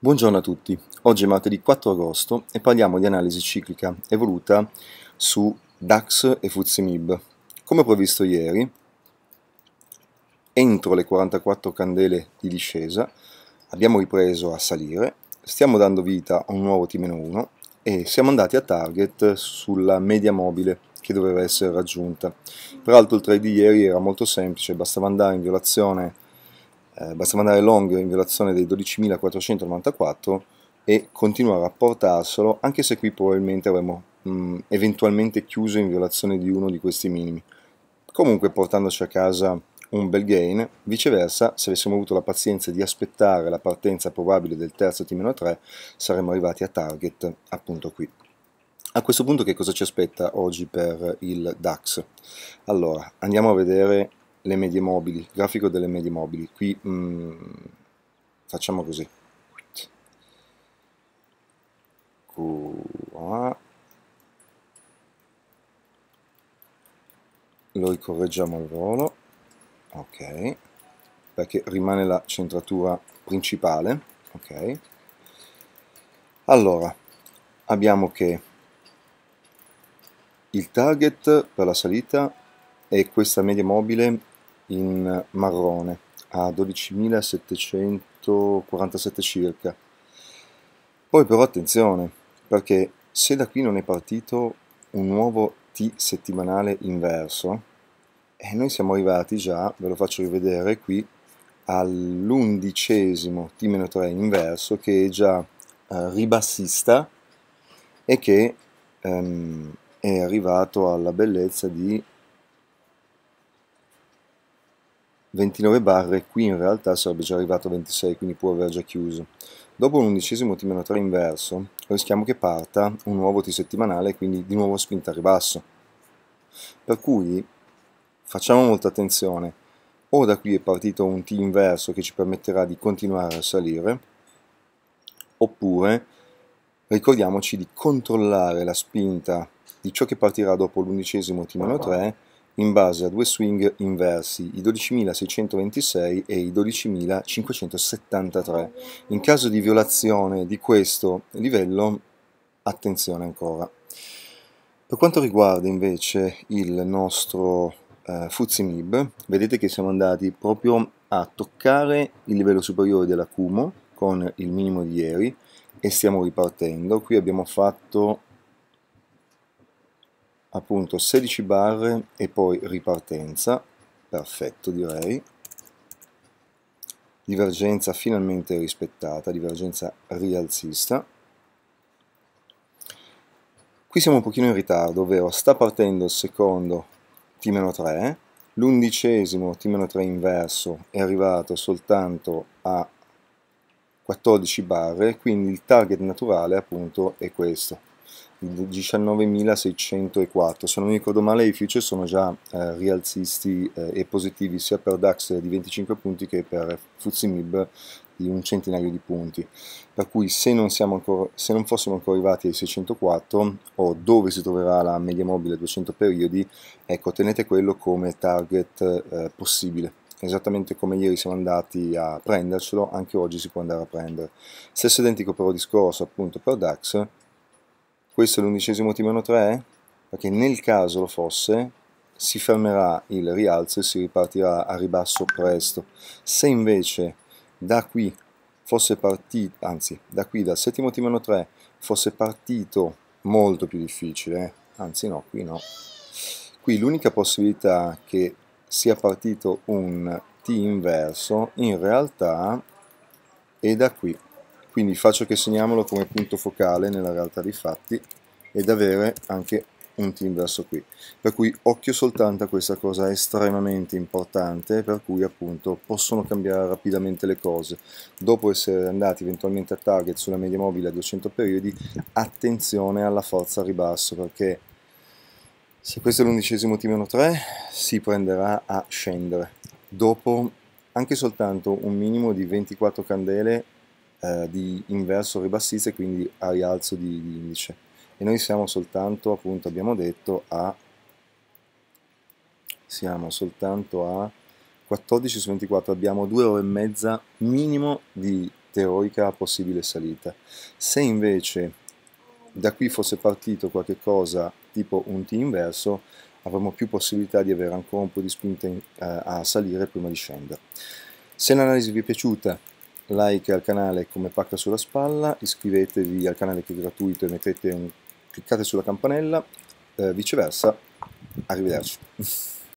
Buongiorno a tutti, oggi è martedì 4 agosto e parliamo di analisi ciclica evoluta su DAX e FUZIMIB. Come previsto ieri, entro le 44 candele di discesa abbiamo ripreso a salire, stiamo dando vita a un nuovo T-1 e siamo andati a target sulla media mobile che doveva essere raggiunta. Peraltro il trade di ieri era molto semplice, bastava andare in violazione eh, Bastamanare Long in violazione dei 12.494 e continuare a portarselo anche se qui probabilmente avremmo mh, mm, eventualmente chiuso in violazione di uno di questi minimi. Comunque portandoci a casa un bel gain, viceversa se avessimo avuto la pazienza di aspettare la partenza probabile del terzo T-3 saremmo arrivati a target appunto qui. A questo punto che cosa ci aspetta oggi per il DAX? Allora, andiamo a vedere le medie mobili, il grafico delle medie mobili. Qui mm, facciamo così. Qua. Lo ricorreggiamo al volo. Ok. Perché rimane la centratura principale. Ok. Allora, abbiamo che il target per la salita e questa media mobile in marrone a 12.747 circa. Poi però attenzione, perché se da qui non è partito un nuovo T settimanale inverso, e noi siamo arrivati già, ve lo faccio rivedere qui, all'undicesimo T-3 inverso che è già eh, ribassista e che ehm, è arrivato alla bellezza di 29 barre, qui in realtà sarebbe già arrivato a 26, quindi può aver già chiuso. Dopo l'undicesimo T-3 inverso, rischiamo che parta un nuovo T settimanale, quindi di nuovo spinta a ribasso. Per cui facciamo molta attenzione, o da qui è partito un T inverso che ci permetterà di continuare a salire, oppure ricordiamoci di controllare la spinta di ciò che partirà dopo l'undicesimo T-3 in base a due swing inversi, i 12.626 e i 12.573. In caso di violazione di questo livello, attenzione ancora. Per quanto riguarda invece il nostro eh, Fuzimib, vedete che siamo andati proprio a toccare il livello superiore dell'acumo con il minimo di ieri e stiamo ripartendo. Qui abbiamo fatto appunto 16 barre e poi ripartenza, perfetto direi, divergenza finalmente rispettata, divergenza rialzista. Qui siamo un pochino in ritardo, ovvero sta partendo il secondo T-3, l'undicesimo T-3 inverso è arrivato soltanto a 14 barre, quindi il target naturale appunto è questo. 19.604. Se non mi ricordo male i future sono già eh, rialzisti eh, e positivi sia per DAX di 25 punti che per FUZIMIB di un centinaio di punti. Per cui se non, ancora, se non fossimo ancora arrivati ai 604 o dove si troverà la media mobile 200 periodi, ecco tenete quello come target eh, possibile esattamente come ieri siamo andati a prendercelo, anche oggi si può andare a prendere. Stesso identico però discorso appunto per DAX, questo è l'undicesimo timone 3? Perché nel caso lo fosse, si fermerà il rialzo e si ripartirà a ribasso presto. Se invece da qui fosse partito, anzi da qui dal settimo timone 3 fosse partito molto più difficile, anzi no, qui no. Qui l'unica possibilità che sia partito un T inverso in realtà è da qui quindi faccio che segniamolo come punto focale nella realtà dei fatti ed avere anche un team verso qui per cui occhio soltanto a questa cosa estremamente importante per cui appunto possono cambiare rapidamente le cose dopo essere andati eventualmente a target sulla media mobile a 200 periodi attenzione alla forza ribasso perché se questo è l'undicesimo T-3 si prenderà a scendere dopo anche soltanto un minimo di 24 candele eh, di inverso ribassista e quindi a rialzo di, di indice e noi siamo soltanto appunto abbiamo detto a siamo soltanto a 14 su 24 abbiamo due ore e mezza minimo di teorica possibile salita se invece da qui fosse partito qualche cosa tipo un T inverso avremmo più possibilità di avere ancora un po' di spinta in, eh, a salire prima di scendere se l'analisi vi è piaciuta like al canale come pacca sulla spalla, iscrivetevi al canale che è gratuito e mettete un... cliccate sulla campanella, eh, viceversa, arrivederci.